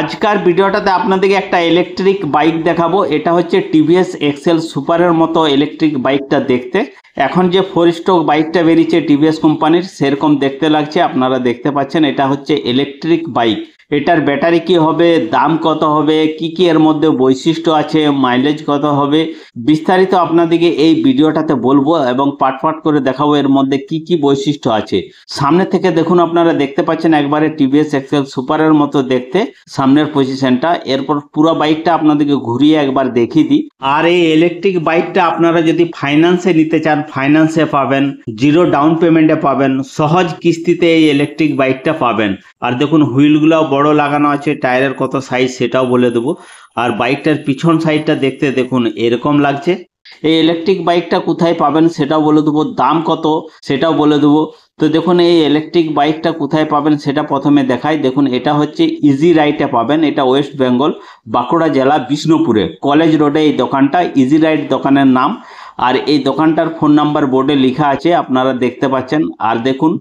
আজকার ভিডিওটাতে আপনাদেরকে একটা ইলেকট্রিক বাইক দেখাবো এটা হচ্ছে টিভিএস এক্সেল সুপারের মতো ইলেকট্রিক বাইকটা দেখতে এখন যে ফোর স্ট্রোক বাইকটা বেরিয়েছে টিভিএস কোম্পানির সেরকম দেখতে লাগছে আপনারা দেখতে পাচ্ছেন এটা হচ্ছে ইলেকট্রিক বাইক এটার ব্যাটারি কি হবে দাম কত হবে কি কি এর মধ্যে বৈশিষ্ট্য আছে মাইলেজ কত হবে বিস্তারিত আপনাদেরকে এই ভিডিওটাতে বলবো এবং পাট পাট করে দেখাবো এর মধ্যে কি কি বৈশিষ্ট্য আছে সামনে থেকে দেখুন আপনারা দেখতে পাচ্ছেন একবারে টিভিএস এক্সেল সুপারের মতো দেখতে সামনের পজিশনটা এরপর পুরো বাইকটা আপনাদেরকে ঘুরিয়ে একবার দেখিয়ে দিই আর এই ইলেকট্রিক বাইকটা আপনারা যদি ফাইন্যান্সে নিতে চান ফাইন্যান্সে পাবেন জিরো ডাউন পেমেন্টে পাবেন সহজ কিস্তিতে এই ইলেকট্রিক বাইকটা পাবেন আর দেখুন হুইলগুলো বড় লাগানো আছে টায়ারের কত সাইজ সেটাও বলে দেবো আর বাইকটার পিছন সাইডটা দেখতে দেখুন এরকম লাগছে এই ইলেকট্রিক বাইকটা কোথায় পাবেন সেটাও বলে দেবো দাম কত সেটাও বলে দেবো তো দেখুন এই ইলেকট্রিক বাইকটা কোথায় পাবেন সেটা প্রথমে দেখাই দেখুন এটা হচ্ছে ইজি রাইডে পাবেন এটা ওয়েস্ট বেঙ্গল বাঁকুড়া জেলা বিষ্ণুপুরে কলেজ রোডে এই দোকানটা ইজি রাইড দোকানের নাম আর এই দোকানটার ফোন নাম্বার বোর্ডে লেখা আছে আপনারা দেখতে পাচ্ছেন আর দেখুন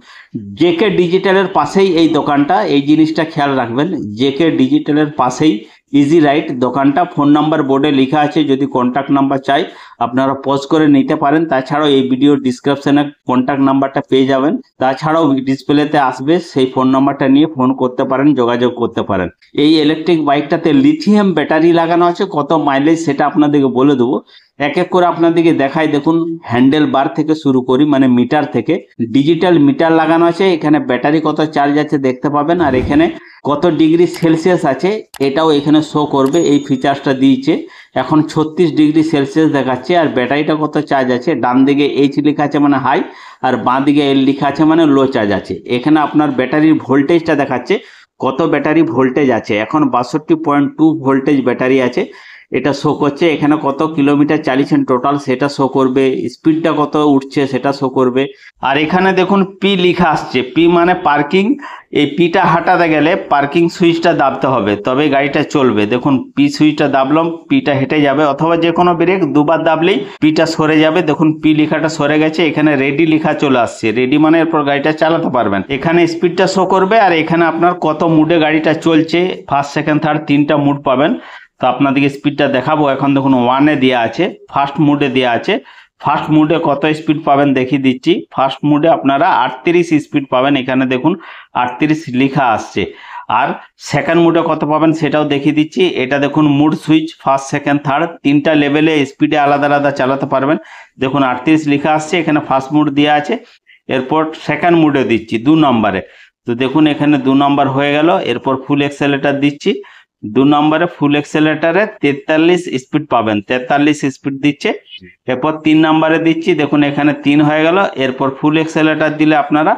জেকে ডিজিটালের পাশেই এই দোকানটা এই জিনিসটা খেয়াল রাখবেন জেকে ডিজিটালের পাশেই ইজি রাইট দোকানটা ফোন নাম্বার বোর্ডে লেখা আছে যদি কন্ট্যাক্ট নাম্বার চাই আপনারা পজ করে নিতে পারেন তাছাড়াও এই ভিডিও ডিসক্রিপশানে কন্ট্যাক্ট নাম্বারটা পেয়ে যাবেন তাছাড়াও ডিসপ্লেতে আসবে সেই ফোন নাম্বারটা নিয়ে ফোন করতে পারেন যোগাযোগ করতে পারেন এই ইলেকট্রিক বাইকটাতে লিথিয়াম ব্যাটারি লাগানো আছে কত মাইলেজ সেটা আপনাদেরকে বলে দেবো এক এক করে আপনাদেরকে দেখাই দেখুন হ্যান্ডেল বার থেকে শুরু করি মানে মিটার থেকে ডিজিটাল মিটার লাগানো আছে এখানে ব্যাটারি কত চার্জ আছে দেখতে পাবেন আর এখানে কত ডিগ্রি সেলসিয়াস আছে এটাও এখানে শো করবে এই ফিচার্সটা দিয়েছে এখন ছত্রিশ ডিগ্রি সেলসিয়াস দেখাচ্ছে আর ব্যাটারিটা কত চার্জ আছে ডান দিকে এইচ লেখা আছে মানে হাই আর বাঁ দিকে এল লেখা আছে মানে লো চার্জ আছে এখানে আপনার ব্যাটারির ভোল্টেজটা দেখাচ্ছে কত ব্যাটারি ভোল্টেজ আছে এখন বাষট্টি পয়েন্ট টু ভোল্টেজ ব্যাটারি আছে এটা শো করছে এখানে কত কিলোমিটার চালিয়েছেন টোটাল সেটা শো করবে স্পিডটা কত উঠছে সেটা শো করবে আর এখানে দেখুন পি লিখা আসছে পি মানে পার্কিং এই পিটা হাঁটাতে গেলে পার্কিং সুইচটা দাবতে হবে তবে গাড়িটা চলবে দেখুন পি সুইচটা দাবলাম পিটা হেঁটে যাবে অথবা যে কোনো ব্রেক দুবার দাবলেই পিটা সরে যাবে দেখুন পি লিখাটা সরে গেছে এখানে রেডি লিখা চলে আসছে রেডি মানে এরপর গাড়িটা চালাতে পারবেন এখানে স্পিডটা শো করবে আর এখানে আপনার কত মুডে গাড়িটা চলছে ফার্স্ট সেকেন্ড থার্ড তিনটা মুড পাবেন তো আপনাদেরকে স্পিডটা দেখাবো এখন দেখুন ওয়ানে দেওয়া আছে ফার্স্ট মুডে দেওয়া আছে ফার্স্ট মুডে কত স্পিড পাবেন দেখিয়ে দিচ্ছি ফার্স্ট মুডে আপনারা আটত্রিশ স্পিড পাবেন এখানে দেখুন আটত্রিশ লিখা আসছে আর সেকেন্ড মুডে কত পাবেন সেটাও দেখিয়ে দিচ্ছি এটা দেখুন mode switch first second third তিনটা লেভেলে স্পিডে আলাদা আলাদা চালাতে পারবেন দেখুন আটত্রিশ লিখা আসছে এখানে ফার্স্ট মুড দেওয়া আছে এরপর সেকেন্ড মুডে দিচ্ছি দু নম্বরে তো দেখুন এখানে দু নম্বর হয়ে গেল এরপর ফুল এক্সেলেটার দিচ্ছি দু নম্বরে ফুল এক্সেলেটারে তেতাল্লিশ স্পিড পাবেন তেতাল্লিশ স্পিড দিচ্ছে এরপর তিন নম্বরে দিচ্ছি দেখুন এখানে তিন হয়ে গেল এরপর ফুল এক্সেলেটার দিলে আপনারা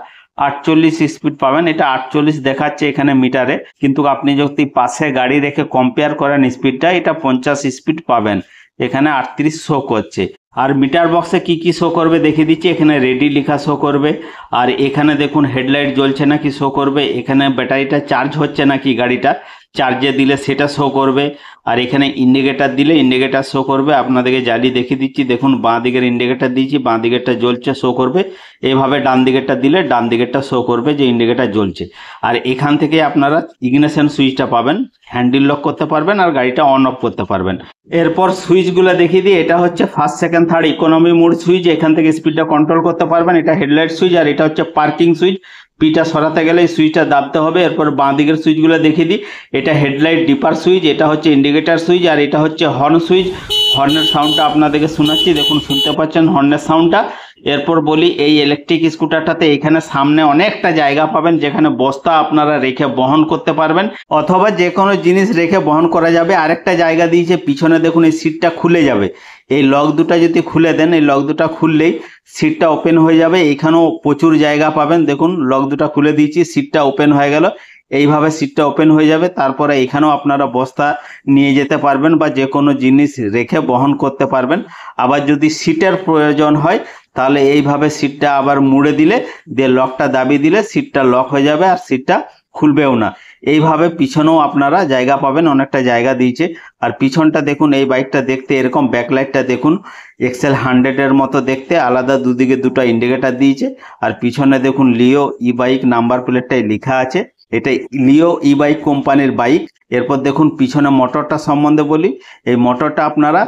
আটচল্লিশ স্পিড পাবেন এটা আটচল্লিশ দেখাচ্ছে এখানে মিটারে কিন্তু আপনি যদি পাশে গাড়ি রেখে কম্পেয়ার করেন স্পিডটা এটা পঞ্চাশ স্পিড পাবেন এখানে আটত্রিশ শো করছে আর মিটার বক্সে কি কি শো করবে দেখিয়ে দিচ্ছি এখানে রেডি লেখা শো করবে আর এখানে দেখুন হেডলাইট জ্বলছে নাকি শো করবে এখানে ব্যাটারিটা চার্জ হচ্ছে নাকি গাড়িটা চার্জে দিলে সেটা শো করবে আর এখানে ইন্ডিকেটার দিলে ইন্ডিকেটার শো করবে আপনাদেরকে জ্বালিয়ে দেখিয়ে দিচ্ছি দেখুন বাঁ দিকের ইন্ডিকেটার দিয়েছি বাঁ দিকেরটা জ্বলছে শো করবে এভাবে ডান দিকেরটা দিলে ডান দিকেরটা শো করবে যে ইন্ডিকেটার জ্বলছে আর এখান থেকে আপনারা ইগনেশন সুইচটা পাবেন হ্যান্ডেল লক করতে পারবেন আর গাড়িটা অন অফ করতে পারবেন এরপর সুইচগুলো দেখিয়ে দিই এটা হচ্ছে first second third economy mode switch এখান থেকে স্পিডটা কন্ট্রোল করতে পারবেন এটা হেডলাইট সুইচ আর এটা হচ্ছে পার্কিং সুইচ পিটা সরাতে গেলে সুইচটা দাবতে হবে এরপর বাঁ দিকের সুইচগুলো দেখে দিই এটা হেডলাইট ডিপার সুইচ এটা হচ্ছে ইন্ডিকেটার সুইচ আর এটা হচ্ছে হর্ন সুইচ হর্নের সাউন্ডটা আপনাদেরকে শোনাচ্ছি দেখুন শুনতে পাচ্ছেন হর্নের সাউন্ডটা এরপর বলি এই ইলেকট্রিক স্কুটারটাতে এখানে সামনে অনেকটা জায়গা পাবেন যেখানে বস্তা আপনারা রেখে বহন করতে পারবেন অথবা যে কোনো জিনিস রেখে বহন করা যাবে আরেকটা জায়গা দিয়েছে পিছনে দেখুন এই সিটটা খুলে যাবে এই লক দুটা যদি খুলে দেন এই লক দুটা খুললেই সিটটা ওপেন হয়ে যাবে এখানেও প্রচুর জায়গা পাবেন দেখুন লক দুটা খুলে দিয়েছি সিটটা ওপেন হয়ে গেল এইভাবে সিটটা ওপেন হয়ে যাবে তারপরে এখানেও আপনারা বস্তা নিয়ে যেতে পারবেন বা যে কোনো জিনিস রেখে বহন করতে পারবেন আবার যদি সিটের প্রয়োজন হয় তাহলে এইভাবে সিটটা আবার মুড়ে দিলে দিয়ে লকটা দাবি দিলে সিটটা লক হয়ে যাবে আর সিটটা খুলবেও না এইভাবে পিছনেও আপনারা জায়গা পাবেন অনেকটা জায়গা দিয়েছে আর পিছনটা দেখুন এই বাইকটা দেখতে এরকম ব্যাকলাইটটা দেখুন এক্সেল হান্ড্রেডের মতো দেখতে আলাদা দুদিকে দুটো ইন্ডিকেটার দিয়েছে আর পিছনে দেখুন লিও ই বাইক নাম্বার প্লেটটাই লেখা আছে এটা লিও ই বাইক কোম্পানির বাইক এরপর দেখুন পিছনে মোটরটা সম্বন্ধে বলি এই মোটরটা আপনারা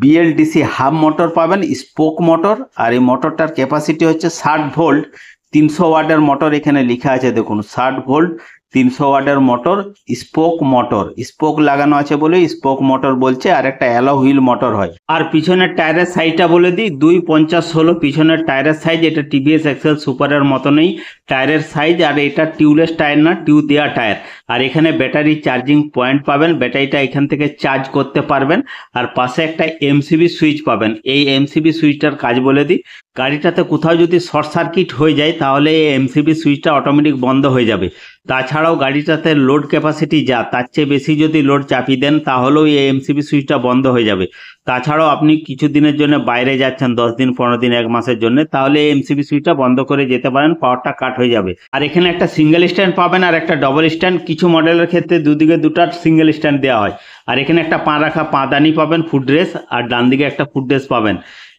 বিএলডিসি হাফ মোটর পাবেন স্পোক মোটর আর এই মোটরটার ক্যাপাসিটি হচ্ছে ষাট ভোল্ট তিনশো ওয়াটের মোটর এখানে লিখা আছে দেখুন ষাট ভোল্ট তিনশো ওয়াটের মোটর স্পোক মোটর স্পোক লাগানো আছে বলে স্পোক মোটর বলছে আর একটা অ্যালো হুইল মোটর হয় আর পিছনের টায়ারের সাইজটা বলে দিই দুই পঞ্চাশ ষোলো পিছনের টায়ারের সাইজ এটা টিভিএস এক্সেল সুপারের মতনই টায়ারের সাইজ আর এটা টিউলেস টায়ার না টিউ দেওয়া টায়ার আর এখানে ব্যাটারি চার্জিং পয়েন্ট পাবেন ব্যাটারিটা এখান থেকে চার্জ করতে পারবেন আর পাশে একটা এমসিবি সুইচ পাবেন এই এমসিবি সুইচটার কাজ বলে দিই গাড়িটাতে কোথাও যদি শর্ট সার্কিট হয়ে যায় তাহলে এই এমসিবি সুইচটা অটোমেটিক বন্ধ হয়ে যাবে তাছাড়াও গাড়িটাতে লোড ক্যাপাসিটি যা তার চেয়ে বেশি যদি লোড চাপিয়ে দেন তাহলেও এই এমসিবি সুইচটা বন্ধ হয়ে যাবে তাছাড়াও আপনি কিছু দিনের জন্য বাইরে যাচ্ছেন দশ দিন পনেরো দিন এক মাসের জন্য তাহলে এই এমসিবি সুইচটা বন্ধ করে যেতে পারেন পাওয়ারটা কাট হয়ে যাবে আর এখানে একটা সিঙ্গেল স্ট্যান্ড পাবেন আর একটা ডবল স্ট্যান্ড কিছু মডেলের ক্ষেত্রে দুদিকে দুটা সিঙ্গেল স্ট্যান্ড দেওয়া হয় আর এখানে একটা পা রাখা পাদানি পাবেন ফুড ড্রেস আর ডান দিকে একটা ফুড ড্রেস পাবেন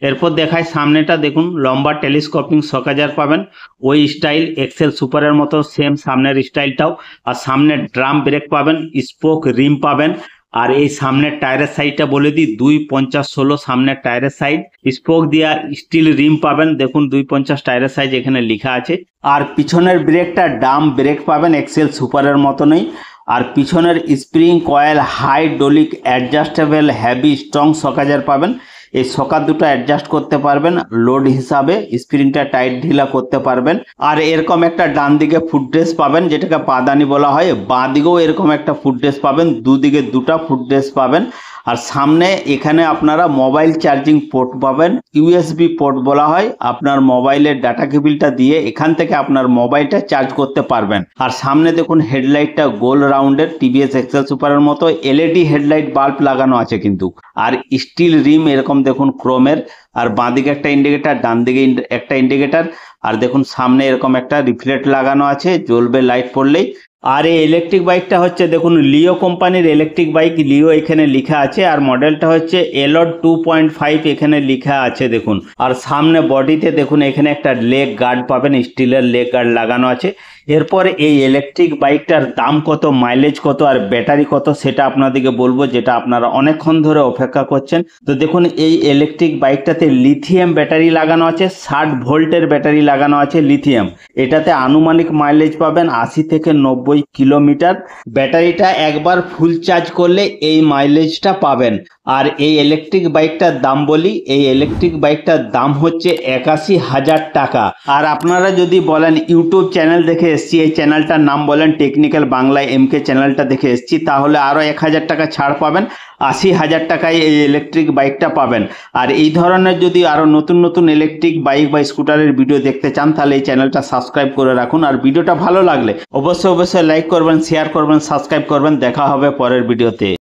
এরপর দেখায় সামনেটা দেখুন লম্বা টেলিস্কোপিং সকাজার পাবেন ওই স্টাইল এক্সেল সুপারের মতো সেম সামনের স্টাইলটাও আর সামনে ড্রাম ব্রেক পাবেন স্পোক রিম পাবেন আর এই সামনের টায়ারের সাইডটা বলে দিই দুই পঞ্চাশ ষোলো সামনের টায়ারের সাইড স্পোক দিয়া স্টিল রিম পাবেন দেখুন দুই পঞ্চাশ টায়ারের সাইজ এখানে লেখা আছে আর পিছনের ব্রেকটা ডাম ব্রেক পাবেন এক্সেল সুপারের মতনই আর পিছনের spring coil hydraulic adjustable heavy strong shocker পাবেন এই সকার দুটো অ্যাডজাস্ট করতে পারবেন লোড হিসাবে স্ক্রিনটা টাইট ঢিলা করতে পারবেন আর এরকম একটা ডান দিকে ফুটড্রেস ড্রেস পাবেন যেটাকে পাদানি বলা হয় বাঁ দিকেও এরকম একটা ফুটড্রেস ড্রেস পাবেন দুদিকে দুটা ফুটড্রেস ড্রেস পাবেন আর সামনে এখানে আপনারা মোবাইল চার্জিং পোর্ট পাবেন ইউএসবি পোর্ট বলা হয় আপনার মোবাইলের ডাটা কেবিলটা দিয়ে এখান থেকে আপনার মোবাইলটা চার্জ করতে পারবেন আর সামনে দেখুন হেডলাইটটা গোল রাউন্ডের টিভিএস এক্সেল সুপারের মতো এলইডি e হেডলাইট বাল্ব লাগানো আছে কিন্তু আর স্টিল রিম এরকম দেখুন ক্রোমের আর বাঁদিকে একটা ইন্ডিকেটার ডান দিকে একটা ইন্ডিকেটার আর দেখুন সামনে এরকম একটা রিফ্লেক্ট লাগানো আছে জ্বলবে লাইট পড়লেই আর এই ইলেকট্রিক বাইকটা হচ্ছে দেখুন লিও কোম্পানির ইলেকট্রিক বাইক লিও এখানে লেখা আছে আর মডেলটা হচ্ছে এলট টু পয়েন্ট ফাইভ এখানে লেখা আছে দেখুন আর সামনে বডিতে দেখুন এখানে একটা লেগ গার্ড পাবেন স্টিলের লেগ গার্ড লাগানো আছে এরপর এই ইলেকট্রিক বাইকটার দাম কত মাইলেজ কত আর ব্যাটারি কত সেটা আপনাদেরকে বলবো যেটা আপনারা অনেকক্ষণ ধরে অপেক্ষা করছেন তো দেখুন এই ইলেকট্রিক বাইকটাতে লিথিয়াম ব্যাটারি লাগানো আছে ষাট ভোল্টের ব্যাটারি লাগানো আছে লিথিয়াম এটাতে আনুমানিক মাইলেজ পাবেন আশি থেকে নব্বই কিলোমিটার ব্যাটারিটা একবার ফুল চার্জ করলে এই মাইলেজটা পাবেন আর এই ইলেকট্রিক বাইকটার দাম বলি এই ইলেকট্রিক বাইকটার দাম হচ্ছে একাশি হাজার টাকা আর আপনারা যদি বলেন ইউটিউব চ্যানেল দেখে এসছি এই চ্যানেলটার নাম বলেন টেকনিক্যাল বাংলায় এমকে চ্যানেলটা দেখে এসছি তাহলে আরও এক হাজার টাকা ছাড় পাবেন আশি হাজার টাকায় এই ইলেকট্রিক বাইকটা পাবেন আর এই ধরনের যদি আরও নতুন নতুন ইলেকট্রিক বাইক বা স্কুটারের ভিডিও দেখতে চান তাহলে এই চ্যানেলটা সাবস্ক্রাইব করে রাখুন আর ভিডিওটা ভালো লাগলে অবশ্যই অবশ্যই লাইক করবেন শেয়ার করবেন সাবস্ক্রাইব করবেন দেখা হবে পরের ভিডিওতে